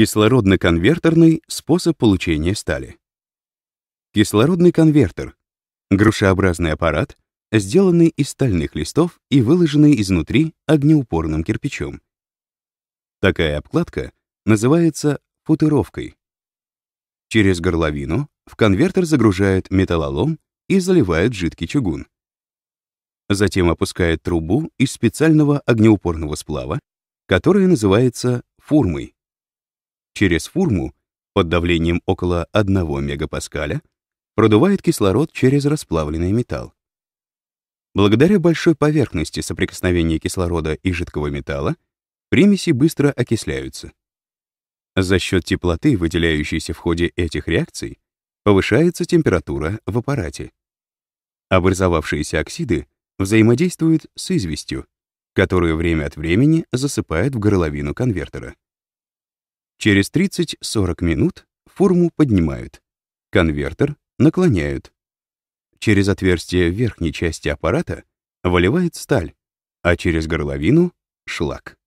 Кислородно-конвертерный способ получения стали. Кислородный конвертер — грушеобразный аппарат, сделанный из стальных листов и выложенный изнутри огнеупорным кирпичом. Такая обкладка называется футыровкой. Через горловину в конвертер загружают металлолом и заливают жидкий чугун. Затем опускают трубу из специального огнеупорного сплава, которая называется фурмой. Через фурму под давлением около 1 мегапаскаля продувает кислород через расплавленный металл. Благодаря большой поверхности соприкосновения кислорода и жидкого металла примеси быстро окисляются. За счет теплоты, выделяющейся в ходе этих реакций, повышается температура в аппарате. Образовавшиеся оксиды взаимодействуют с известью, которую время от времени засыпают в горловину конвертера. Через 30-40 минут форму поднимают. Конвертер наклоняют. Через отверстие в верхней части аппарата выливает сталь, а через горловину — шлак.